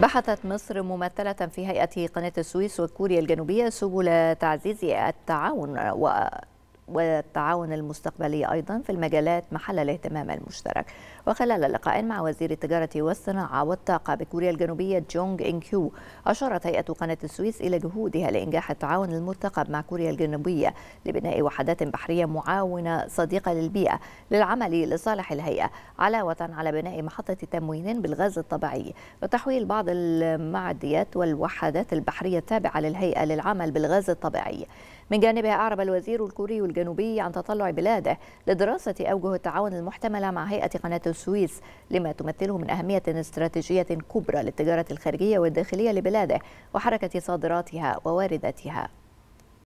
بحثت مصر ممثلة في هيئة قناة السويس وكوريا الجنوبية سبل تعزيز التعاون والتعاون المستقبلي أيضا في المجالات محل الاهتمام المشترك وخلال لقاء مع وزير التجارة والصناعة والطاقة بكوريا الجنوبية جونغ إن كيو أشارت هيئة قناة السويس إلى جهودها لإنجاح التعاون المرتقب مع كوريا الجنوبية لبناء وحدات بحرية معاونة صديقة للبيئة للعمل لصالح الهيئة علاوة على بناء محطة تموين بالغاز الطبيعي وتحويل بعض المعديات والوحدات البحرية التابعة للهيئة للعمل بالغاز الطبيعي من جانبها أعرب الوزير الكوري الجنوبي الجنوبي عن تطلع بلاده لدراسة أوجه التعاون المحتملة مع هيئة قناة السويس لما تمثله من أهمية استراتيجية كبرى للتجارة الخارجية والداخلية لبلاده وحركة صادراتها ووارداتها